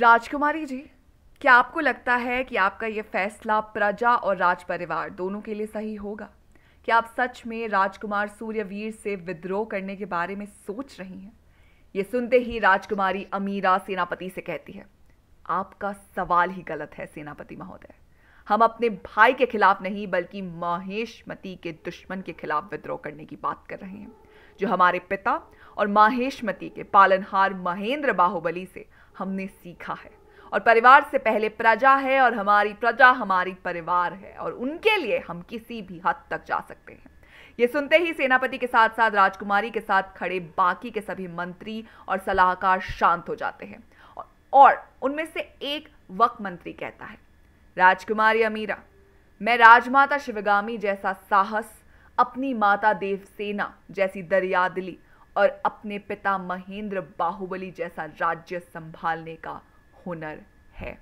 राजकुमारी जी क्या आपको लगता है कि आपका ये फैसला प्रजा और राज परिवार दोनों के लिए सही होगा क्या आप सच में राजकुमार सूर्यवीर से विद्रोह करने के बारे में सोच रही हैं ये सुनते ही राजकुमारी अमीरा सेनापति से कहती है आपका सवाल ही गलत है सेनापति महोदय हम अपने भाई के खिलाफ नहीं बल्कि मती के दुश्मन के खिलाफ विद्रोह करने की बात कर रहे हैं जो हमारे पिता और माहेशमती के पालनहार महेंद्र बाहुबली से हमने सीखा है और परिवार से पहले प्रजा है और हमारी प्रजा हमारी परिवार है और उनके लिए हम किसी भी हद तक जा सकते हैं ये सुनते ही सेनापति के साथ साथ राजकुमारी के साथ खड़े बाकी के सभी मंत्री और सलाहकार शांत हो जाते हैं और उनमें से एक वक्त मंत्री कहता है राजकुमारी अमीरा मैं राजमाता शिवगामी जैसा साहस अपनी माता देवसेना जैसी दरियादली और अपने पिता महेंद्र बाहुबली जैसा राज्य संभालने का हुनर है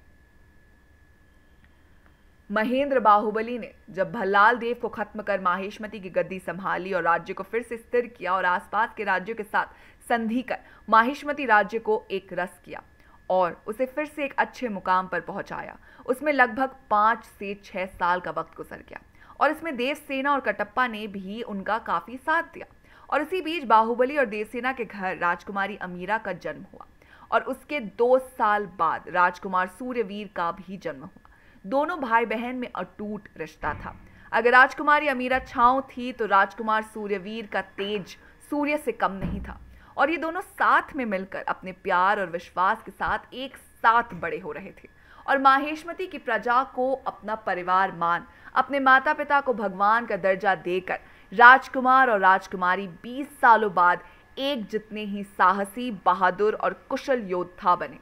महेंद्र बाहुबली ने जब भल्लाल देव को खत्म कर माहेशमती की गद्दी संभाली और राज्य को फिर से स्थिर किया और आसपास के राज्यों के साथ संधि कर माहेशमती राज्य को एक रस किया और उसे फिर से एक अच्छे मुकाम पर पहुंचाया उसमें लगभग पांच से छह साल का वक्त गुजर गया और इसमें देवसेना और कटप्पा ने भी उनका काफ़ी साथ दिया और इसी बीच बाहुबली और देवसेना के घर राजकुमारी अमीरा का जन्म हुआ और उसके दो साल बाद राजकुमार सूर्यवीर का भी जन्म हुआ दोनों भाई बहन में अटूट रिश्ता था अगर राजकुमारी अमीरा छाँव थी तो राजकुमार सूर्यवीर का तेज सूर्य से कम नहीं था और ये दोनों साथ में मिलकर अपने प्यार और विश्वास के साथ एक साथ बड़े हो रहे थे और माहेश्मती की प्रजा को अपना परिवार मान अपने माता पिता को भगवान का दर्जा देकर राजकुमार और राजकुमारी 20 सालों बाद एक जितने ही साहसी बहादुर और कुशल योद्धा बने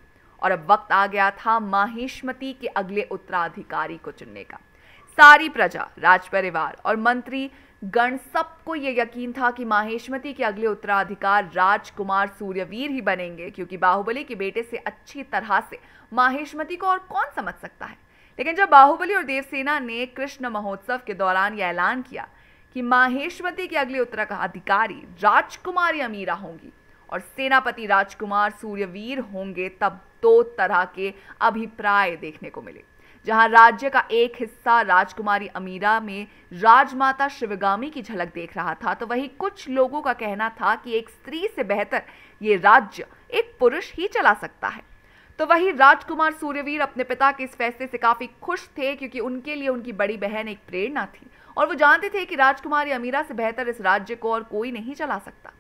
और अब वक्त आ गया था माहिष्मती के अगले उत्तराधिकारी को चुनने का सारी प्रजा राज परिवार और मंत्री गण सबको ये यकीन था कि माहेशमती के अगले उत्तराधिकार राजकुमार सूर्यवीर ही बनेंगे क्योंकि बाहुबली के बेटे से अच्छी तरह से माहेशमती को और कौन समझ सकता है लेकिन जब बाहुबली और देवसेना ने कृष्ण महोत्सव के दौरान यह ऐलान किया कि माहेश्वती के अगले उत्तराधिकारी राजकुमारी अमीरा होंगी और सेनापति राजकुमार सूर्यवीर होंगे तब दो तरह के अभिप्राय देखने को मिले जहां राज्य का एक हिस्सा राजकुमारी अमीरा में राजमाता शिवगामी की झलक देख रहा था तो वहीं कुछ लोगों का कहना था कि एक स्त्री से बेहतर ये राज्य एक पुरुष ही चला सकता है तो वही राजकुमार सूर्यवीर अपने पिता के इस फैसले से काफ़ी खुश थे क्योंकि उनके लिए उनकी बड़ी बहन एक प्रेरणा थी और वो जानते थे कि राजकुमार या अमीरा से बेहतर इस राज्य को और कोई नहीं चला सकता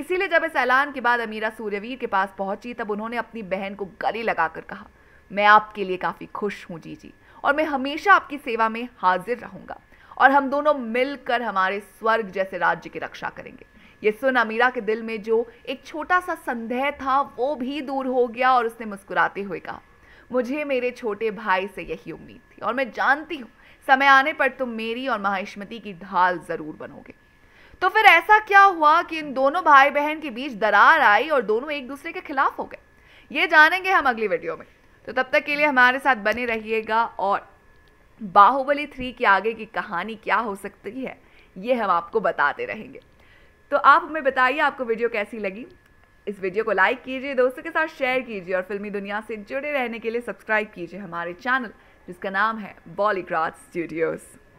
इसीलिए जब इस ऐलान के बाद अमीरा सूर्यवीर के पास पहुंची तब उन्होंने अपनी बहन को गले लगाकर कहा मैं आपके लिए काफ़ी खुश हूँ जी और मैं हमेशा आपकी सेवा में हाजिर रहूँगा और हम दोनों मिलकर हमारे स्वर्ग जैसे राज्य की रक्षा करेंगे ये सुन अमीरा के दिल में जो एक छोटा सा संदेह था वो भी दूर हो गया और उसने मुस्कुराते हुए कहा मुझे मेरे छोटे भाई से यही उम्मीद थी और मैं जानती हूँ समय आने पर तुम मेरी और महायुष्मति की ढाल जरूर बनोगे तो फिर ऐसा क्या हुआ कि इन दोनों भाई बहन के बीच दरार आई और दोनों एक दूसरे के खिलाफ हो गए ये जानेंगे हम अगली वीडियो में तो तब तक के लिए हमारे साथ बने रहिएगा और बाहुबली थ्री के आगे की कहानी क्या हो सकती है ये हम आपको बताते रहेंगे तो आप हमें बताइए आपको वीडियो कैसी लगी इस वीडियो को लाइक कीजिए दोस्तों के साथ शेयर कीजिए और फिल्मी दुनिया से जुड़े रहने के लिए सब्सक्राइब कीजिए हमारे चैनल जिसका नाम है बॉलीग्राज स्टूडियोज़